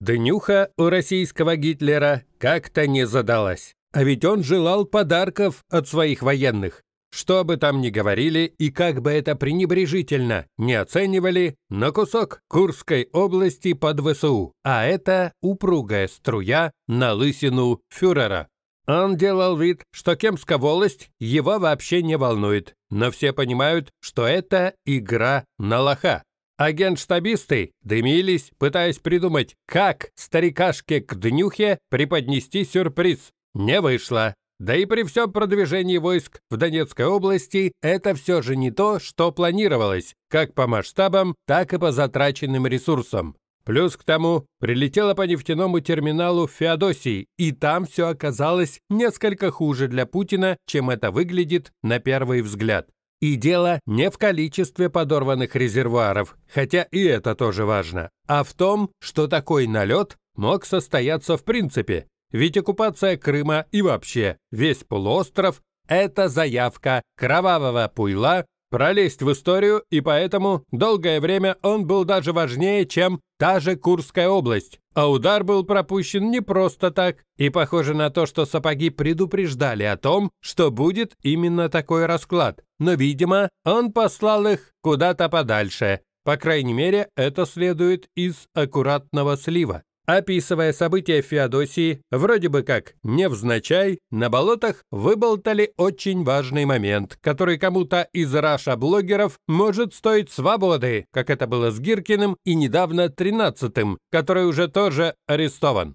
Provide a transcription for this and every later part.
Днюха у российского Гитлера как-то не задалась. А ведь он желал подарков от своих военных. Что бы там ни говорили и как бы это пренебрежительно не оценивали, на кусок Курской области под ВСУ, а это упругая струя на лысину фюрера. Он делал вид, что Кемская волость его вообще не волнует, но все понимают, что это игра на лоха. Агент-штабисты дымились, пытаясь придумать, как старикашке к днюхе преподнести сюрприз. Не вышло. Да и при всем продвижении войск в Донецкой области это все же не то, что планировалось, как по масштабам, так и по затраченным ресурсам. Плюс к тому, прилетела по нефтяному терминалу в Феодосии, и там все оказалось несколько хуже для Путина, чем это выглядит на первый взгляд. И дело не в количестве подорванных резервуаров, хотя и это тоже важно, а в том, что такой налет мог состояться в принципе. Ведь оккупация Крыма и вообще весь полуостров – это заявка кровавого пуйла пролезть в историю, и поэтому долгое время он был даже важнее, чем та же Курская область. А удар был пропущен не просто так, и похоже на то, что сапоги предупреждали о том, что будет именно такой расклад. Но, видимо, он послал их куда-то подальше. По крайней мере, это следует из аккуратного слива описывая события в Феодосии, вроде бы как невзначай, на болотах выболтали очень важный момент, который кому-то из раша-блогеров может стоить свободы, как это было с Гиркиным и недавно тринадцатым, который уже тоже арестован.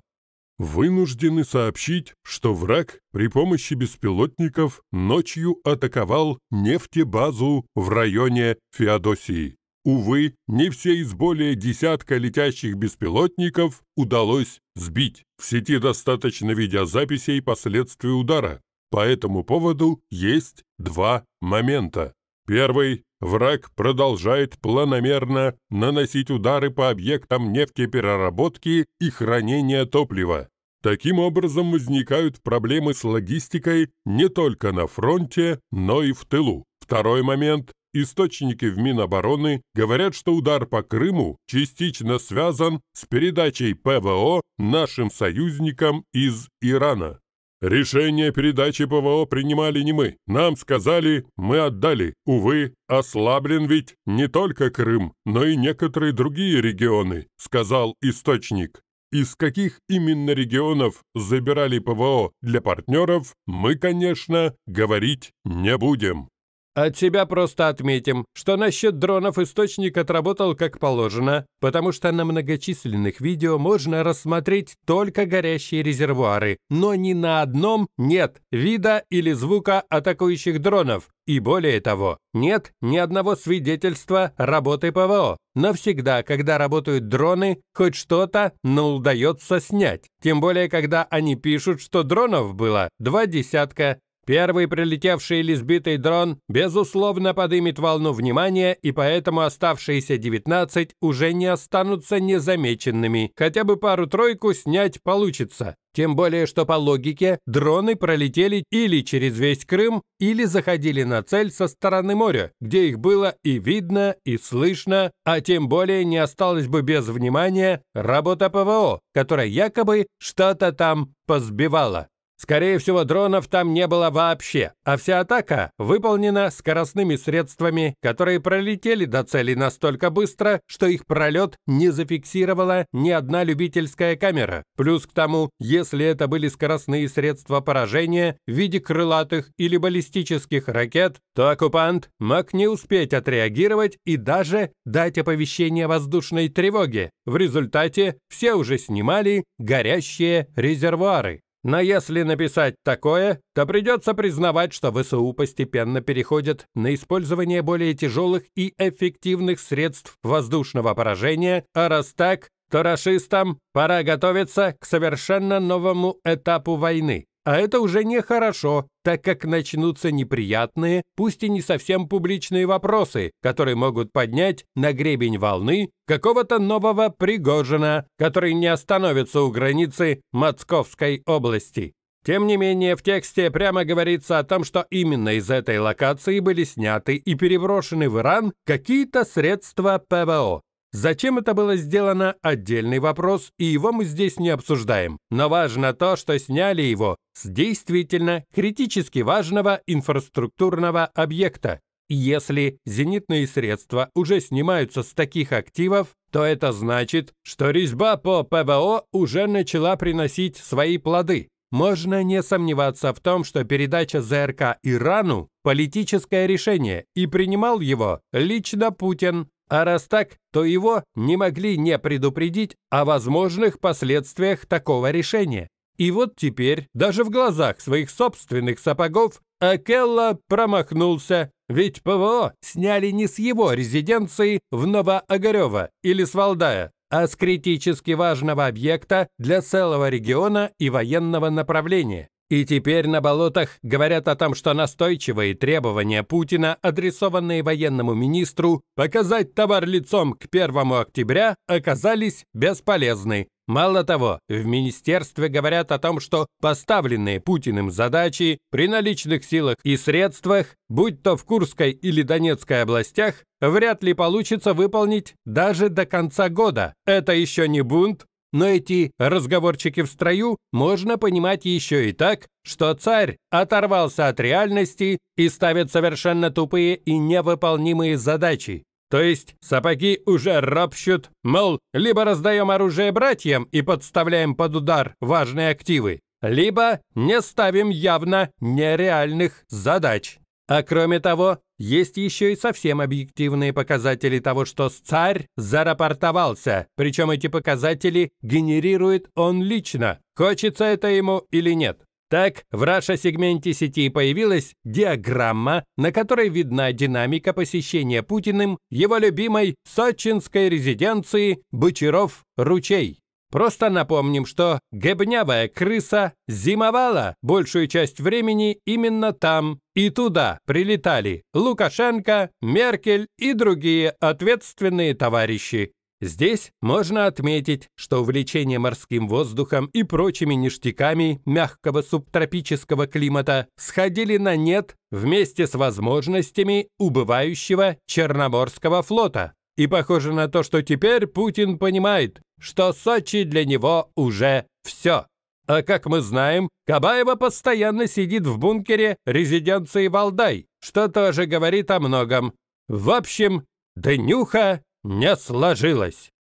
Вынуждены сообщить, что враг при помощи беспилотников ночью атаковал нефтебазу в районе Феодосии. Увы, не все из более десятка летящих беспилотников удалось сбить. В сети достаточно видеозаписей последствий удара. По этому поводу есть два момента. Первый. Враг продолжает планомерно наносить удары по объектам нефтепереработки и хранения топлива. Таким образом возникают проблемы с логистикой не только на фронте, но и в тылу. Второй момент Источники в Минобороны говорят, что удар по Крыму частично связан с передачей ПВО нашим союзникам из Ирана. Решение передачи ПВО принимали не мы. Нам сказали, мы отдали. Увы, ослаблен ведь не только Крым, но и некоторые другие регионы, сказал источник. Из каких именно регионов забирали ПВО для партнеров, мы, конечно, говорить не будем. От себя просто отметим, что насчет дронов источник отработал как положено, потому что на многочисленных видео можно рассмотреть только горящие резервуары, но ни на одном нет вида или звука атакующих дронов. И более того, нет ни одного свидетельства работы ПВО. Навсегда, когда работают дроны, хоть что-то, но удается снять. Тем более, когда они пишут, что дронов было два десятка, Первый прилетевший или сбитый дрон, безусловно, подымет волну внимания, и поэтому оставшиеся 19 уже не останутся незамеченными. Хотя бы пару-тройку снять получится. Тем более, что по логике, дроны пролетели или через весь Крым, или заходили на цель со стороны моря, где их было и видно, и слышно, а тем более не осталось бы без внимания работа ПВО, которая якобы что-то там позбивала. Скорее всего, дронов там не было вообще, а вся атака выполнена скоростными средствами, которые пролетели до цели настолько быстро, что их пролет не зафиксировала ни одна любительская камера. Плюс к тому, если это были скоростные средства поражения в виде крылатых или баллистических ракет, то оккупант мог не успеть отреагировать и даже дать оповещение о воздушной тревоге. В результате все уже снимали горящие резервуары. Но если написать такое, то придется признавать, что ВСУ постепенно переходит на использование более тяжелых и эффективных средств воздушного поражения, а раз так, то расистам пора готовиться к совершенно новому этапу войны. А это уже нехорошо, так как начнутся неприятные, пусть и не совсем публичные вопросы, которые могут поднять на гребень волны какого-то нового Пригожина, который не остановится у границы Московской области. Тем не менее, в тексте прямо говорится о том, что именно из этой локации были сняты и переброшены в Иран какие-то средства ПВО. Зачем это было сделано – отдельный вопрос, и его мы здесь не обсуждаем. Но важно то, что сняли его с действительно критически важного инфраструктурного объекта. Если зенитные средства уже снимаются с таких активов, то это значит, что резьба по ПВО уже начала приносить свои плоды. Можно не сомневаться в том, что передача ЗРК Ирану – политическое решение, и принимал его лично Путин. А раз так, то его не могли не предупредить о возможных последствиях такого решения. И вот теперь, даже в глазах своих собственных сапогов, Акелла промахнулся, ведь ПВО сняли не с его резиденции в Новоогарёво или Свалдая, а с критически важного объекта для целого региона и военного направления. И теперь на болотах говорят о том, что настойчивые требования Путина, адресованные военному министру, показать товар лицом к 1 октября, оказались бесполезны. Мало того, в министерстве говорят о том, что поставленные Путиным задачи при наличных силах и средствах, будь то в Курской или Донецкой областях, вряд ли получится выполнить даже до конца года. Это еще не бунт, но эти разговорчики в строю можно понимать еще и так, что царь оторвался от реальности и ставит совершенно тупые и невыполнимые задачи. То есть сапоги уже ропщут, мол, либо раздаем оружие братьям и подставляем под удар важные активы, либо не ставим явно нереальных задач. А кроме того, есть еще и совсем объективные показатели того, что царь зарапортовался, причем эти показатели генерирует он лично, хочется это ему или нет. Так, в Раша-сегменте сети появилась диаграмма, на которой видна динамика посещения Путиным его любимой сочинской резиденции Бычаров-Ручей. Просто напомним, что гебнявая крыса зимовала большую часть времени именно там, и туда прилетали Лукашенко, Меркель и другие ответственные товарищи. Здесь можно отметить, что увлечение морским воздухом и прочими ништяками мягкого субтропического климата сходили на нет вместе с возможностями убывающего Черноморского флота. И похоже на то, что теперь Путин понимает, что Сочи для него уже все. А как мы знаем, Кабаева постоянно сидит в бункере резиденции Валдай, что тоже говорит о многом. В общем, днюха не сложилась.